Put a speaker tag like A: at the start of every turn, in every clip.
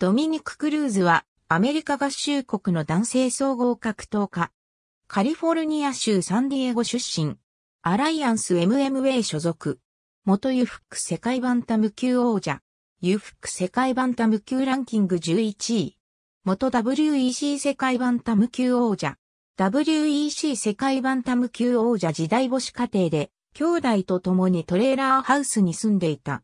A: ドミニク・クルーズはアメリカ合衆国の男性総合格闘家。カリフォルニア州サンディエゴ出身。アライアンス MMA 所属。元ユフック世界バンタム級王者。ユフック世界バンタム級ランキング11位。元 WEC 世界バンタム級王者。WEC 世界バンタム級王者時代母子家庭で、兄弟と共にトレーラーハウスに住んでいた。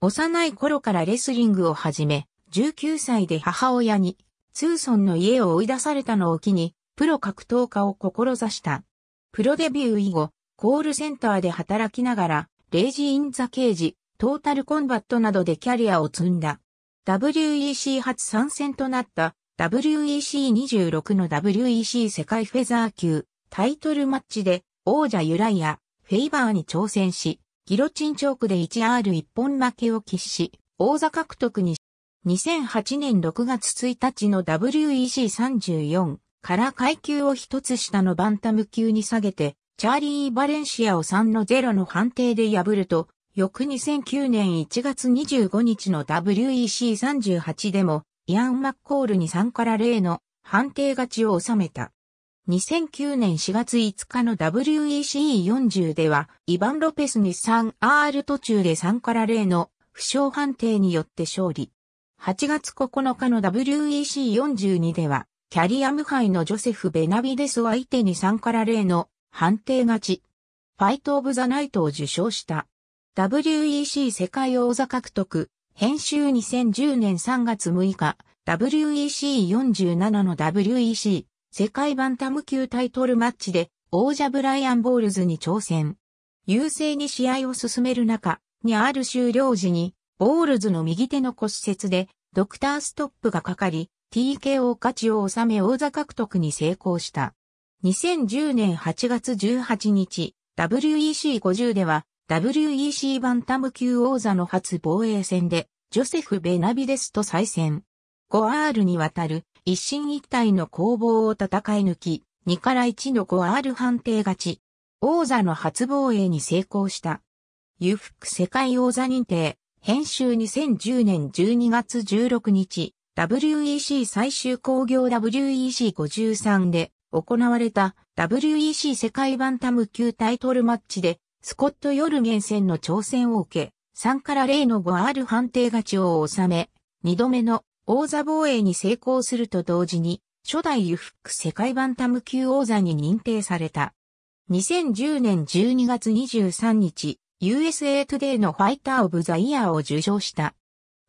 A: 幼い頃からレスリングを始め、19歳で母親に、ツーソンの家を追い出されたのを機に、プロ格闘家を志した。プロデビュー以後、コールセンターで働きながら、レイジ・イン・ザ・ケージ、トータル・コンバットなどでキャリアを積んだ。WEC 初参戦となった WEC26 の WEC 世界フェザー級タイトルマッチで王者ユライア、フェイバーに挑戦し、ギロチンチョークで 1R1 本負けを喫し、王座獲得に2008年6月1日の WEC34 から階級を一つ下のバンタム級に下げて、チャーリー・バレンシアを3の0の判定で破ると、翌2009年1月25日の WEC38 でも、イアン・マッコールに3から0の判定勝ちを収めた。2009年4月5日の WEC40 では、イバン・ロペスに 3R 途中で3から0の負傷判定によって勝利。8月9日の WEC42 では、キャリア無敗のジョセフ・ベナビデスは相手に3から0の判定勝ち。ファイト・オブ・ザ・ナイトを受賞した。WEC 世界王座獲得、編集2010年3月6日、WEC47 の WEC 世界バンタム級タイトルマッチで王者ブライアン・ボールズに挑戦。優勢に試合を進める中、にある終了時にボールズの右手の骨折で、ドクターストップがかかり、TKO 価値を収め王座獲得に成功した。2010年8月18日、WEC50 では、WEC バンタム級王座の初防衛戦で、ジョセフ・ベナビデスと再戦。5R にわたる一進一退の攻防を戦い抜き、2から1の 5R 判定勝ち。王座の初防衛に成功した。ユフ世界王座認定。編集2010年12月16日、WEC 最終工業 WEC53 で行われた WEC 世界バンタム級タイトルマッチでスコット・ヨルゲンセンの挑戦を受け3から0の 5R 判定勝ちを収め2度目の王座防衛に成功すると同時に初代ユフック世界バンタム級王座に認定された。2010年12月23日、USA Today のファイター・オブ・ザ・イヤーを受賞した。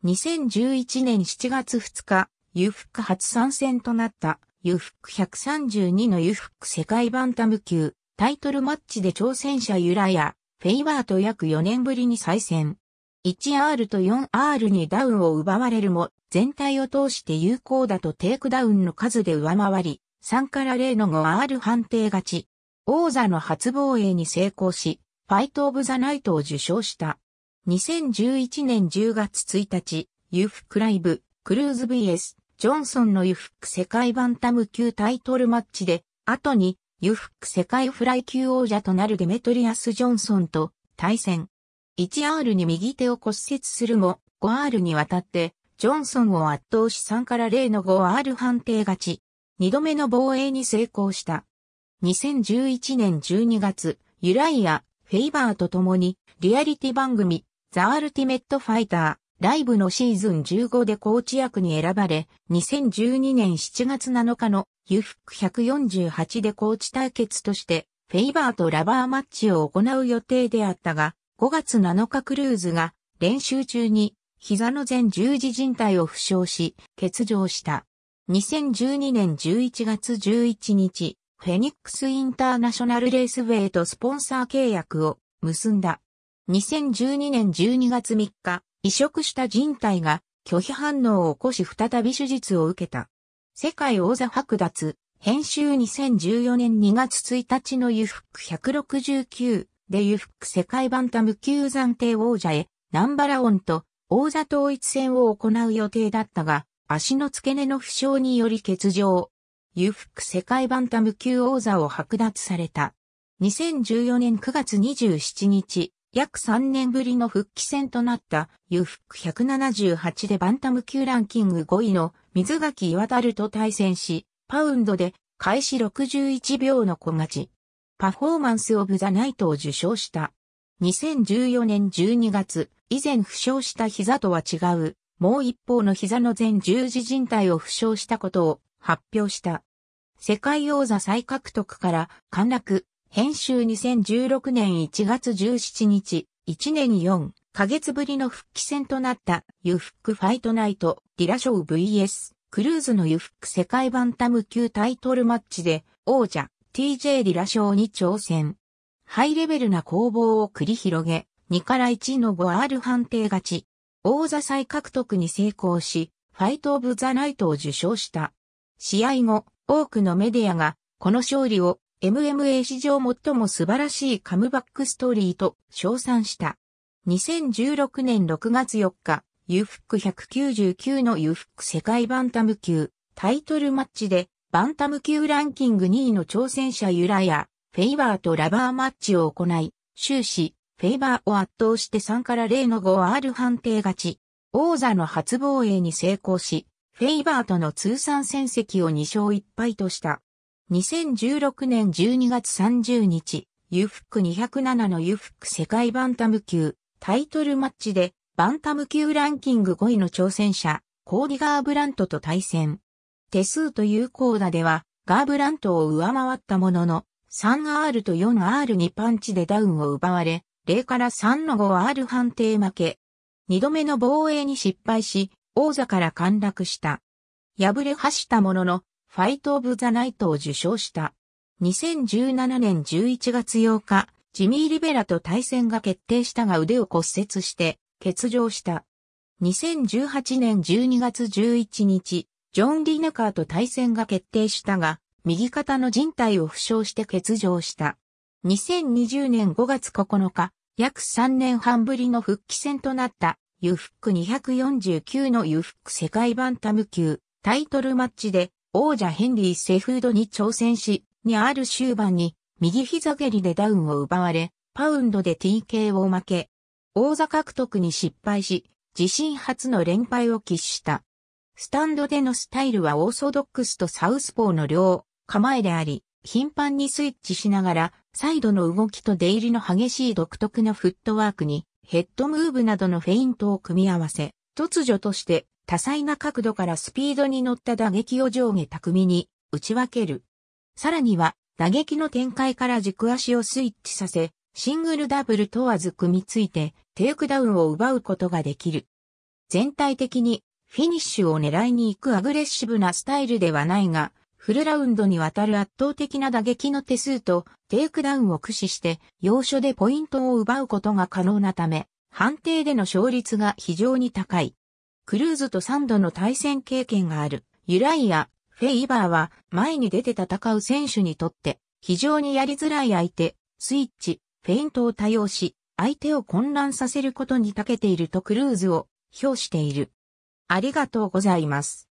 A: 2011年7月2日、ユフック初参戦となったユフック132のユフック世界バンタム級タイトルマッチで挑戦者ユラやフェイバーと約4年ぶりに再戦。1R と 4R にダウンを奪われるも全体を通して有効だとテイクダウンの数で上回り3から0の 5R 判定勝ち。王座の初防衛に成功し、ファイト・オブ・ザ・ナイトを受賞した。2011年10月1日、ユフックライブ、クルーズ VS、ジョンソンのユフック世界バンタム級タイトルマッチで、後にユフック世界フライ級王者となるデメトリアス・ジョンソンと対戦。1R に右手を骨折するも、5R にわたって、ジョンソンを圧倒し3から0の 5R 判定勝ち。2度目の防衛に成功した。2011年12月、ユライア、フェイバーと共に、リアリティ番組、ザ・アルティメット・ファイター、ライブのシーズン15でコーチ役に選ばれ、2012年7月7日のユフック148でコーチ対決として、フェイバーとラバーマッチを行う予定であったが、5月7日クルーズが練習中に膝の前十字靭帯を負傷し、欠場した。2012年11月11日、フェニックスインターナショナルレースウェイとスポンサー契約を結んだ。2012年12月3日、移植した人体が拒否反応を起こし再び手術を受けた。世界王座剥奪、編集2014年2月1日のユフック169でユフック世界バンタム級暫定王者へ、ナンバラオンと王座統一戦を行う予定だったが、足の付け根の負傷により欠場。ユフック世界バンタム級王座を剥奪された。2014年9月27日、約3年ぶりの復帰戦となったユフック178でバンタム級ランキング5位の水垣岩ると対戦し、パウンドで開始61秒の小勝ち。パフォーマンスオブザナイトを受賞した。2014年12月、以前負傷した膝とは違う、もう一方の膝の前十字靭帯を負傷したことを発表した。世界王座再獲得から陥落、編集2016年1月17日、1年4ヶ月ぶりの復帰戦となったユフックファイトナイト、ディラショー VS、クルーズのユフック世界バンタム級タイトルマッチで王者 TJ ディラショーに挑戦。ハイレベルな攻防を繰り広げ、2から1の 5R 判定勝ち。王座再獲得に成功し、ファイト・オブ・ザ・ナイトを受賞した。試合後、多くのメディアが、この勝利を MMA 史上最も素晴らしいカムバックストーリーと称賛した。2016年6月4日、ユフック199のユフック世界バンタム級タイトルマッチで、バンタム級ランキング2位の挑戦者ユラや、フェイバーとラバーマッチを行い、終始、フェイバーを圧倒して3から0の 5R 判定勝ち。王座の初防衛に成功し、フェイバーとの通算戦績を2勝1敗とした。2016年12月30日、ユフック207のユフック世界バンタム級タイトルマッチでバンタム級ランキング5位の挑戦者コーディガーブラントと対戦。手数というコーダではガーブラントを上回ったものの 3R と 4R にパンチでダウンを奪われ0から3の 5R 判定負け。2度目の防衛に失敗し王座から陥落した。敗れ走ったものの、ファイト・オブ・ザ・ナイトを受賞した。2017年11月8日、ジミー・リベラと対戦が決定したが腕を骨折して、欠場した。2018年12月11日、ジョン・リネカーと対戦が決定したが、右肩の人体を負傷して欠場した。2020年5月9日、約3年半ぶりの復帰戦となったユフック249のユフック世界バンタム級タイトルマッチで王者ヘンリー・セフードに挑戦し、にある終盤に右膝蹴りでダウンを奪われ、パウンドで TK を負け、王座獲得に失敗し、自身初の連敗を喫した。スタンドでのスタイルはオーソドックスとサウスポーの両構えであり、頻繁にスイッチしながら、サイドの動きと出入りの激しい独特なフットワークに、ヘッドムーブなどのフェイントを組み合わせ、突如として多彩な角度からスピードに乗った打撃を上下巧みに打ち分ける。さらには、打撃の展開から軸足をスイッチさせ、シングルダブル問わず組みついて、テイクダウンを奪うことができる。全体的に、フィニッシュを狙いに行くアグレッシブなスタイルではないが、フルラウンドにわたる圧倒的な打撃の手数とテイクダウンを駆使して要所でポイントを奪うことが可能なため、判定での勝率が非常に高い。クルーズと3度の対戦経験があるユライア、フェイバーは前に出て戦う選手にとって非常にやりづらい相手、スイッチ、フェイントを多用し、相手を混乱させることに長けているとクルーズを評している。ありがとうございます。